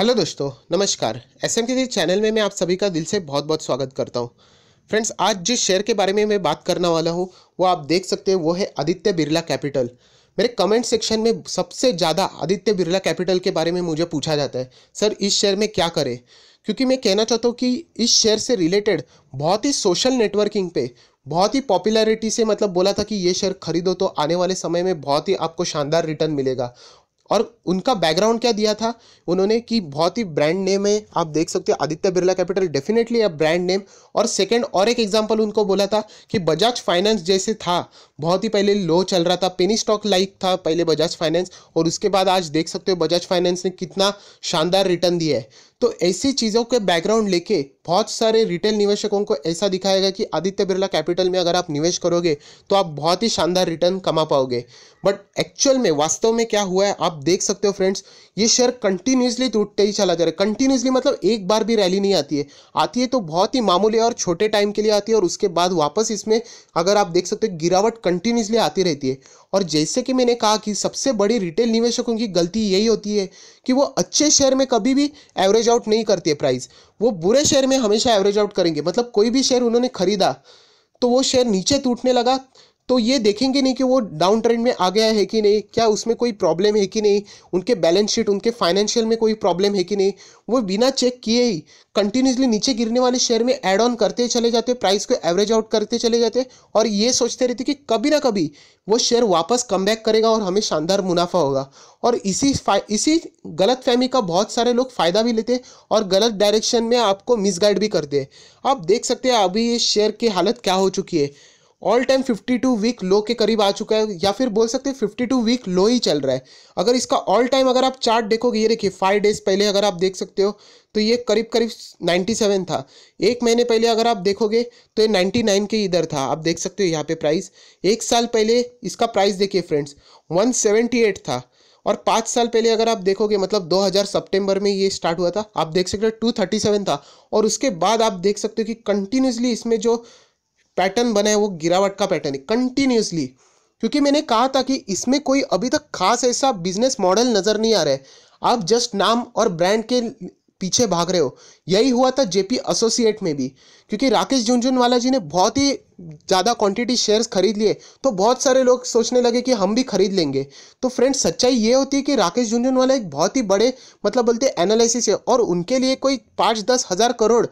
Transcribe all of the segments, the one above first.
hello दोस्तों नमस्कार S M channel में मैं आप सभी का दिल से बहुत बहुत स्वागत करता हूँ फ्रेंड्स आज जिस शेयर के बारे में मैं बात करने वाला हूँ वो आप देख सकते हैं वो है आदित्य बिरला कैपिटल मेरे कमेंट सेक्शन में सबसे ज़्यादा आदित्य बिरला कैपिटल के बारे में मुझे पूछा जाता है सर इस शेयर में क्या करें क्योंकि मैं कहना चाहता हूँ कि इस शेयर से रिलेटेड बहुत ही सोशल नेटवर्किंग पे बहुत ही पॉपुलैरिटी से मतलब बोला था कि ये शेयर खरीदो तो आने वाले समय में बहुत ही आपको शानदार रिटर्न मिलेगा और उनका बैकग्राउंड क्या दिया था उन्होंने कि बहुत ही ब्रांड नेम है आप देख सकते हो आदित्य बिरला कैपिटल डेफिनेटली अब ब्रांड नेम और सेकंड और एक एग्जांपल उनको बोला था कि बजाज फाइनेंस जैसे था बहुत ही पहले लो चल रहा था पेनी स्टॉक लाइक था पहले बजाज फाइनेंस और उसके बाद आज देख सकते हो बजाज फाइनेंस ने कितना शानदार रिटर्न दिया है तो ऐसी चीज़ों के बैकग्राउंड लेके बहुत सारे रिटेल निवेशकों को ऐसा दिखाएगा कि आदित्य बिरला कैपिटल में अगर आप निवेश करोगे तो आप बहुत ही शानदार रिटर्न कमा पाओगे बट एक्चुअल में वास्तव में क्या हुआ है आप देख सकते हो फ्रेंड्स ये शेयर कंटिन्यूसली टूटते ही चला जा रहा है कंटिन्यूसली मतलब एक बार भी रैली नहीं आती है आती है तो बहुत ही मामूली और छोटे टाइम के लिए आती है और उसके बाद वापस इसमें अगर आप देख सकते हो गिरावट कंटिन्यूसली आती रहती है और जैसे कि मैंने कहा कि सबसे बड़ी रिटेल निवेशकों की गलती यही होती है कि वो अच्छे शेयर में कभी भी एवरेज आउट नहीं करती है प्राइस वो बुरे शेयर में हमेशा एवरेज आउट करेंगे मतलब कोई भी शेयर उन्होंने खरीदा तो वो शेयर नीचे टूटने लगा तो ये देखेंगे नहीं कि वो डाउन ट्रेंड में आ गया है कि नहीं क्या उसमें कोई प्रॉब्लम है कि नहीं उनके बैलेंस शीट उनके फाइनेंशियल में कोई प्रॉब्लम है कि नहीं वो बिना चेक किए ही कंटिन्यूसली नीचे गिरने वाले शेयर में एड ऑन करते चले जाते प्राइस को एवरेज आउट करते चले जाते और ये सोचते रहते कि कभी ना कभी वो शेयर वापस कम करेगा और हमें शानदार मुनाफा होगा और इसी इसी गलत फहमी का बहुत सारे लोग फ़ायदा भी लेते और गलत डायरेक्शन में आपको मिसगाइड भी करते हैं आप देख सकते हैं अभी ये शेयर की हालत क्या हो चुकी है ऑल टाइम 52 वीक लो के करीब आ चुका है या फिर बोल सकते हैं 52 वीक लो ही चल रहा है अगर इसका ऑल टाइम अगर आप चार्ट देखोगे ये देखिए फाइव डेज पहले अगर आप देख सकते हो तो ये करीब करीब 97 था एक महीने पहले अगर आप देखोगे तो ये 99 के इधर था आप देख सकते हो यहाँ पे प्राइस एक साल पहले इसका प्राइस देखिए फ्रेंड्स वन था और पाँच साल पहले अगर आप देखोगे मतलब 2000 सितंबर में ये स्टार्ट हुआ था आप देख सकते हो 237 था और उसके बाद आप देख सकते हो कि कंटिन्यूसली इसमें जो पैटर्न बना है वो गिरावट का पैटर्न है कंटिन्यूसली क्योंकि मैंने कहा था कि इसमें कोई अभी तक खास ऐसा बिजनेस मॉडल नज़र नहीं आ रहा है आप जस्ट नाम और ब्रांड के पीछे भाग रहे हो यही हुआ था जेपी एसोसिएट में भी क्योंकि राकेश झुंझुनवाला जी ने बहुत ही ज़्यादा क्वांटिटी शेयर्स खरीद लिए तो बहुत सारे लोग सोचने लगे कि हम भी खरीद लेंगे तो फ्रेंड्स सच्चाई ये होती है कि राकेश झुंझुनवाला एक बहुत ही बड़े मतलब बोलते एनालिसिस है और उनके लिए कोई पाँच दस हज़ार करोड़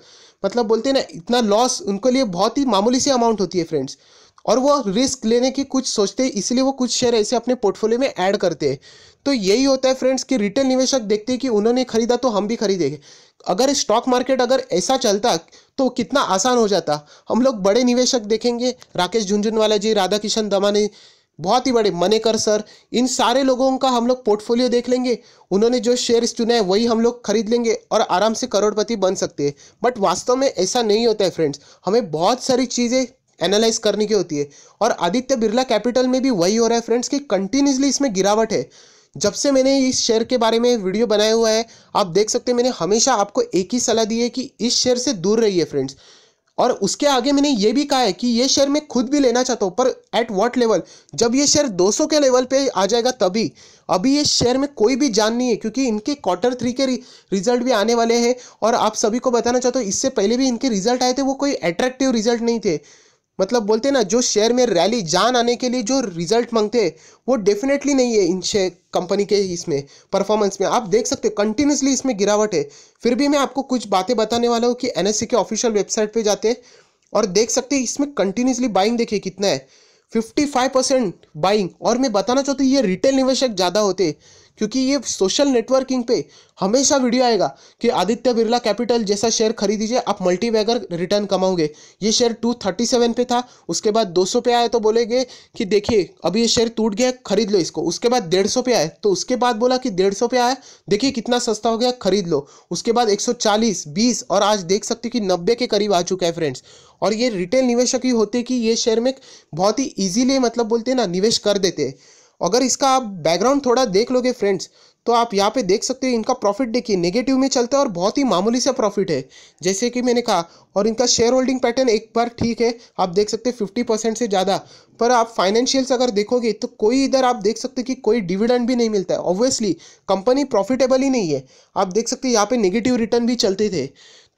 मतलब बोलते ना इतना लॉस उनके लिए बहुत ही मामूली सी अमाउंट होती है फ्रेंड्स और वो रिस्क लेने की कुछ सोचते हैं इसलिए वो कुछ शेयर ऐसे अपने पोर्टफोलियो में ऐड करते हैं तो यही होता है फ्रेंड्स कि रिटेल निवेशक देखते हैं कि उन्होंने खरीदा तो हम भी खरीदेंगे अगर स्टॉक मार्केट अगर ऐसा चलता तो कितना आसान हो जाता हम लोग बड़े निवेशक देखेंगे राकेश झुंझुनवाला जी राधा किशन दमानी बहुत ही बड़े मनेकर सर इन सारे लोगों का हम लोग पोर्टफोलियो देख लेंगे उन्होंने जो शेयर्स चुने हैं वही हम लोग खरीद लेंगे और आराम से करोड़पति बन सकते हैं बट वास्तव में ऐसा नहीं होता है फ्रेंड्स हमें बहुत सारी चीज़ें एनालाइज करने की होती है और आदित्य बिरला कैपिटल में भी वही हो रहा है फ्रेंड्स कि कंटिन्यूसली इसमें गिरावट है जब से मैंने इस शेयर के बारे में वीडियो बनाया हुआ है आप देख सकते हैं मैंने हमेशा आपको एक ही सलाह दी है कि इस शेयर से दूर रहिए फ्रेंड्स और उसके आगे मैंने ये भी कहा है कि ये शेयर मैं खुद भी लेना चाहता हूँ पर एट व्हाट लेवल जब ये शेयर 200 के लेवल पे आ जाएगा तभी अभी ये शेयर में कोई भी जान नहीं है क्योंकि इनके क्वार्टर थ्री के रिजल्ट भी आने वाले हैं और आप सभी को बताना चाहता हूँ इससे पहले भी इनके रिजल्ट आए थे वो कोई अट्रैक्टिव रिजल्ट नहीं थे मतलब बोलते ना जो शेयर में रैली जान आने के लिए जो रिजल्ट मांगते वो डेफिनेटली नहीं है इन शेयर कंपनी के इसमें परफॉर्मेंस में आप देख सकते हो कंटिन्यूसली इसमें गिरावट है फिर भी मैं आपको कुछ बातें बताने वाला हूँ कि एन के ऑफिशियल वेबसाइट पर जाते और देख सकते इसमें कंटिन्यूसली बाइंग देखिए कितना है 55 परसेंट बाइंग और मैं बताना चाहता हूँ ये रिटेल निवेशक ज़्यादा होते क्योंकि ये सोशल नेटवर्किंग पे हमेशा वीडियो आएगा कि आदित्य बिरला कैपिटल जैसा शेयर खरीदीजिए आप मल्टी बैगर रिटर्न कमाओगे ये शेयर टू थर्टी सेवन पे था उसके बाद दो सौ पे आया तो बोलेंगे कि देखिए अभी ये शेयर टूट गया खरीद लो इसको उसके बाद डेढ़ सौ पे आए तो उसके बाद बोला कि डेढ़ सौ पे आया देखिए कितना सस्ता हो गया खरीद लो उसके बाद एक सौ चालीस बीस और आज देख सकते कि नब्बे के करीब आ चुका है फ्रेंड्स और ये रिटेल निवेशक ही होते कि ये शेयर में बहुत ही ईजिली मतलब बोलते हैं ना निवेश कर देते हैं अगर इसका आप बैकग्राउंड थोड़ा देख लोगे फ्रेंड्स तो आप यहाँ पे देख सकते हो इनका प्रॉफिट देखिए नेगेटिव में चलता है और बहुत ही मामूली सा प्रॉफिट है जैसे कि मैंने कहा और इनका शेयर होल्डिंग पैटर्न एक बार ठीक है आप देख सकते हैं फिफ्टी परसेंट से ज़्यादा पर आप फाइनेंशियल्स अगर देखोगे तो कोई इधर आप देख सकते कि कोई डिविडेंड भी नहीं मिलता है ऑब्वियसली कंपनी प्रॉफिटेबल ही नहीं है आप देख सकते यहाँ पर निगेटिव रिटर्न भी चलते थे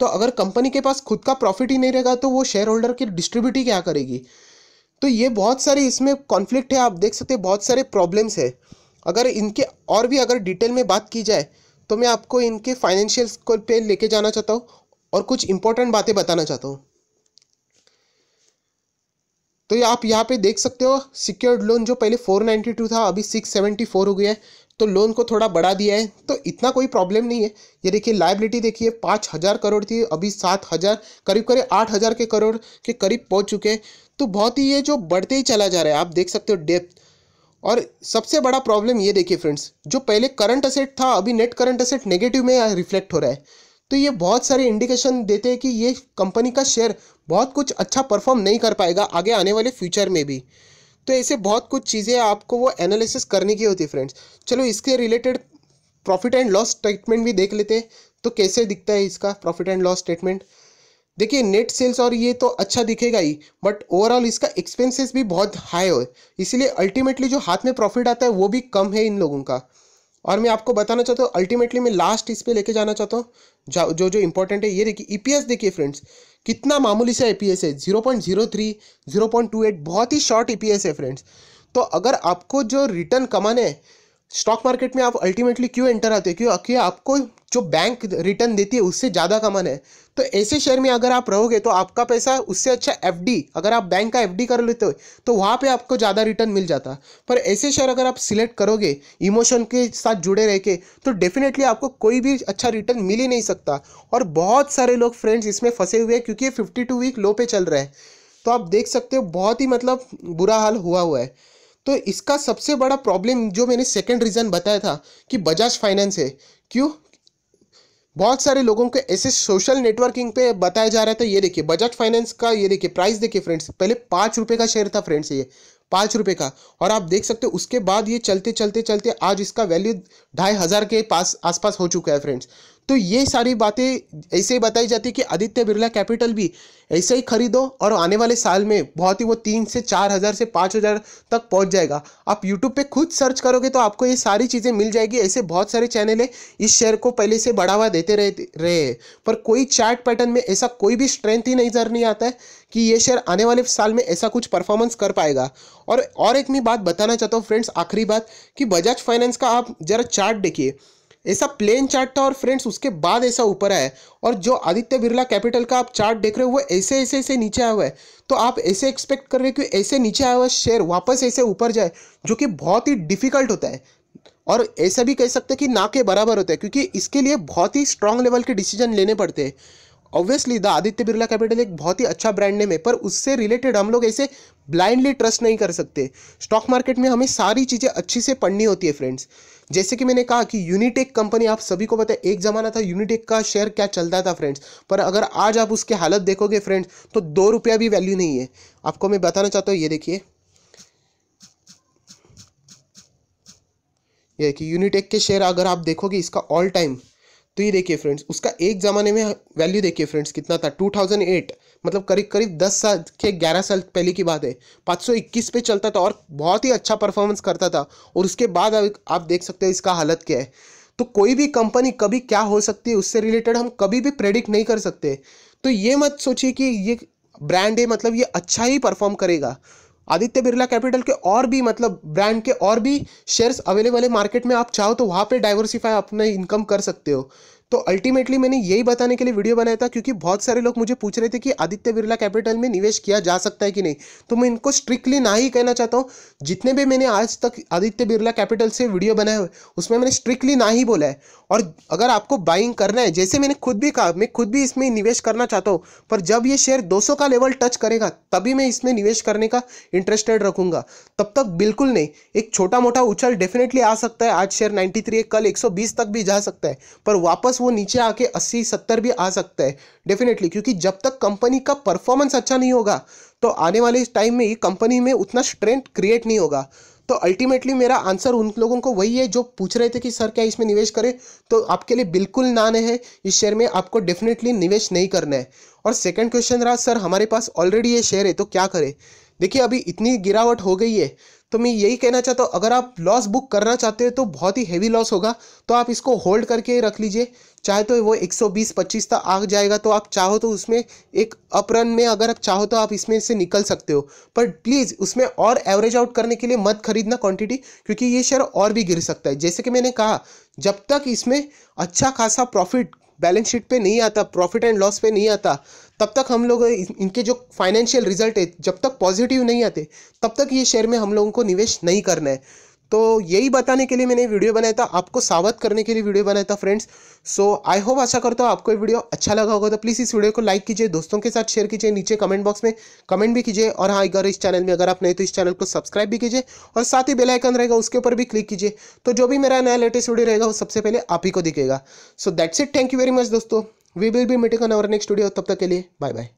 तो अगर कंपनी के पास खुद का प्रॉफिट ही नहीं रहेगा तो वो शेयर होल्डर की डिस्ट्रीब्यूटी क्या करेगी तो ये बहुत सारे इसमें कॉन्फ्लिक्ट है आप देख सकते हैं बहुत सारे प्रॉब्लम्स है अगर इनके और भी अगर डिटेल में बात की जाए तो मैं आपको इनके फाइनेंशियल को पे लेके जाना चाहता हूँ और कुछ इंपॉर्टेंट बातें बताना चाहता हूँ तो ये आप यहाँ पे देख सकते हो सिक्योर्ड लोन जो पहले 492 था अभी 674 हो गया है तो लोन को थोड़ा बढ़ा दिया है तो इतना कोई प्रॉब्लम नहीं है ये देखिए लाइबिलिटी देखिए पाँच हज़ार करोड़ थी अभी सात हज़ार करीब करीब आठ हज़ार के करोड़ के करीब पहुंच चुके हैं तो बहुत ही ये जो बढ़ते ही चला जा रहा है आप देख सकते हो डेप्थ और सबसे बड़ा प्रॉब्लम ये देखिए फ्रेंड्स जो पहले करंट असेट था अभी नेट करंट असेट नेगेटिव में रिफ्लेक्ट हो रहा है तो ये बहुत सारे इंडिकेशन देते हैं कि ये कंपनी का शेयर बहुत कुछ अच्छा परफॉर्म नहीं कर पाएगा आगे आने वाले फ्यूचर में भी तो ऐसे बहुत कुछ चीज़ें आपको वो एनालिसिस करने की होती है फ्रेंड्स चलो इसके related profit and loss statement भी देख लेते हैं तो कैसे दिखता है इसका प्रॉफिट एंड लॉस स्टेटमेंट देखिए नेट सेल्स और ये तो अच्छा दिखेगा ही बट ओवरऑल इसका एक्सपेंसेस भी बहुत हाई हो इसीलिए अल्टीमेटली जो हाथ में प्रॉफिट आता है वो भी कम है इन लोगों का और मैं आपको बताना चाहता हूँ अल्टीमेटली मैं लास्ट इस पर लेके जाना चाहता हूँ जो जो इंपॉर्टेंट है ये देखिए ई e देखिए फ्रेंड्स कितना मामूली सा ई e है zero point zero three zero point two eight बहुत ही शॉर्ट ई e है फ्रेंड्स तो अगर आपको जो रिटर्न कमाने स्टॉक मार्केट में आप अल्टीमेटली क्यों एंटर आते हो क्योंकि आपको जो बैंक रिटर्न देती है उससे ज़्यादा कमन है तो ऐसे शेयर में अगर आप रहोगे तो आपका पैसा उससे अच्छा एफ अगर आप बैंक का एफ कर लेते हो तो वहाँ पे आपको ज़्यादा रिटर्न मिल जाता पर ऐसे शेयर अगर आप सिलेक्ट करोगे इमोशन के साथ जुड़े रह के तो डेफिनेटली आपको कोई भी अच्छा रिटर्न मिल ही नहीं सकता और बहुत सारे लोग फ्रेंड्स इसमें फंसे हुए हैं क्योंकि ये फिफ्टी वीक लो पे चल रहा है तो आप देख सकते हो बहुत ही मतलब बुरा हाल हुआ हुआ है तो इसका सबसे बड़ा प्रॉब्लम जो मैंने सेकेंड रीज़न बताया था कि बजाज फाइनेंस है क्यों बहुत सारे लोगों को ऐसे सोशल नेटवर्किंग पे बताया जा रहा था ये देखिए बजाज फाइनेंस का ये देखिए प्राइस देखिए फ्रेंड्स पहले पाँच रुपये का शेयर था फ्रेंड्स ये पाँच रुपये का और आप देख सकते हो उसके बाद ये चलते चलते चलते आज इसका वैल्यू ढाई हज़ार के पास आसपास हो चुका है फ्रेंड्स तो ये सारी बातें ऐसे ही बताई जाती है कि आदित्य बिरला कैपिटल भी ऐसे ही खरीदो और आने वाले साल में बहुत ही वो तीन से चार हज़ार से पाँच हज़ार तक पहुंच जाएगा आप यूट्यूब पे खुद सर्च करोगे तो आपको ये सारी चीज़ें मिल जाएगी ऐसे बहुत सारे चैनल है इस शेयर को पहले से बढ़ावा देते रहे रहे हैं पर कोई चार्ट पैटर्न में ऐसा कोई भी स्ट्रेंथ ही नज़र नहीं आता है कि ये शेयर आने वाले साल में ऐसा कुछ परफॉर्मेंस कर पाएगा और और एक मैं बात बताना चाहता हूँ फ्रेंड्स आखिरी बात कि बजाज फाइनेंस का आप ज़रा चार्ट देखिए ऐसा प्लेन चार्ट था और फ्रेंड्स उसके बाद ऐसा ऊपर आया और जो आदित्य बिरला कैपिटल का आप चार्ट देख रहे हो वो ऐसे ऐसे ऐसे नीचे आया हुआ है तो आप ऐसे एक्सपेक्ट कर रहे हो कि ऐसे नीचे आया हुआ शेयर वापस ऐसे ऊपर जाए जो कि बहुत ही डिफिकल्ट होता है और ऐसा भी कह सकते हैं कि ना के बराबर होता है क्योंकि इसके लिए बहुत ही स्ट्रांग लेवल के डिसीजन लेने पड़ते हैं obviously the Aditya Birla capital एक बहुत ही अच्छा ब्रांड नेम है पर उससे रिलेटेड हम लोग ऐसे ब्लाइंडली ट्रस्ट नहीं कर सकते स्टॉक मार्केट में हमें सारी चीज़ें अच्छी से पढ़नी होती है फ्रेंड्स जैसे कि मैंने कहा कि यूनिटेक कंपनी आप सभी को पता है एक ज़माना था यूनिटेक का शेयर क्या चलता था फ्रेंड्स पर अगर आज आप उसके हालत देखोगे फ्रेंड्स तो दो रुपया भी वैल्यू नहीं है आपको मैं बताना चाहता हूँ ये देखिए ये कि यूनिटेक के शेयर अगर आप देखोगे इसका ऑल टाइम तो ये देखिए फ्रेंड्स उसका एक ज़माने में वैल्यू देखिए फ्रेंड्स कितना था 2008 मतलब करीब करीब 10 साल के 11 साल पहले की बात है 521 पे चलता था और बहुत ही अच्छा परफॉर्मेंस करता था और उसके बाद आप देख सकते हो इसका हालत क्या है तो कोई भी कंपनी कभी क्या हो सकती है उससे रिलेटेड हम कभी भी प्रेडिक्ट नहीं कर सकते तो ये मत सोचिए कि ये ब्रांड है मतलब ये अच्छा ही परफॉर्म करेगा आदित्य बिरला कैपिटल के और भी मतलब ब्रांड के और भी शेयर्स अवेलेबल है मार्केट में आप चाहो तो वहाँ पे डाइवर्सिफाई अपना इनकम कर सकते हो तो अल्टीमेटली मैंने यही बताने के लिए वीडियो बनाया था क्योंकि बहुत सारे लोग मुझे पूछ रहे थे कि आदित्य बिरला कैपिटल में निवेश किया जा सकता है कि नहीं तो मैं इनको स्ट्रिक्टली ना ही कहना चाहता हूँ जितने भी मैंने आज तक आदित्य बिरला कैपिटल से वीडियो बनाए हुए उसमें मैंने स्ट्रिक्टली ना ही बोला है और अगर आपको बाइंग करना है जैसे मैंने खुद भी कहा मैं खुद भी इसमें निवेश करना चाहता हूँ पर जब ये शेयर 200 का लेवल टच करेगा तभी मैं इसमें निवेश करने का इंटरेस्टेड रखूंगा तब तक बिल्कुल नहीं एक छोटा मोटा उछल डेफिनेटली आ सकता है आज शेयर 93 है कल 120 तक भी जा सकता है पर वापस ऑफकोर्स वो नीचे आके 80 70 भी आ सकता है डेफिनेटली क्योंकि जब तक कंपनी का परफॉर्मेंस अच्छा नहीं होगा तो आने वाले टाइम में ही कंपनी में उतना स्ट्रेंथ क्रिएट नहीं होगा तो अल्टीमेटली मेरा आंसर उन लोगों को वही है जो पूछ रहे थे कि सर क्या इसमें निवेश करें तो आपके लिए बिल्कुल ना नहीं है इस शेयर में आपको डेफिनेटली निवेश नहीं करना है और सेकंड क्वेश्चन रहा सर हमारे पास ऑलरेडी ये शेयर है तो क्या करें देखिए अभी इतनी गिरावट हो गई है तो मैं यही कहना चाहता हूँ अगर आप लॉस बुक करना चाहते हो तो बहुत ही हैवी लॉस होगा तो आप इसको होल्ड करके रख लीजिए चाहे तो वो 120 25 तक आ जाएगा तो आप चाहो तो उसमें एक अपरन में अगर आप चाहो तो आप इसमें से निकल सकते हो पर प्लीज़ उसमें और एवरेज आउट करने के लिए मत खरीदना क्वांटिटी क्योंकि ये शेयर और भी गिर सकता है जैसे कि मैंने कहा जब तक इसमें अच्छा खासा प्रॉफिट बैलेंस शीट पे नहीं आता प्रॉफिट एंड लॉस पे नहीं आता तब तक हम लोग इनके जो फाइनेंशियल रिजल्ट है जब तक पॉजिटिव नहीं आते तब तक ये शेयर में हम लोगों को निवेश नहीं करना है तो यही बताने के लिए मैंने वीडियो बनाया था आपको सावध करने के लिए वीडियो बनाया था फ्रेंड्स सो आई होप आशा करता हूँ आपको ये वीडियो अच्छा लगा होगा तो प्लीज़ इस वीडियो को लाइक कीजिए दोस्तों के साथ शेयर कीजिए नीचे कमेंट बॉक्स में कमेंट भी कीजिए और हाँ अगर इस चैनल में अगर आप नहीं तो इस चैनल को सब्सक्राइब भी कीजिए और साथ ही बेलाइकन रहेगा उसके ऊपर भी क्लिक कीजिए तो जो भी मेरा नया लेटेस्ट वीडियो रहेगा वो सबसे पहले आप ही को दिखेगा so that's it thank you very much दोस्तों we will be meeting on our next video तब तक के लिए बाय बाय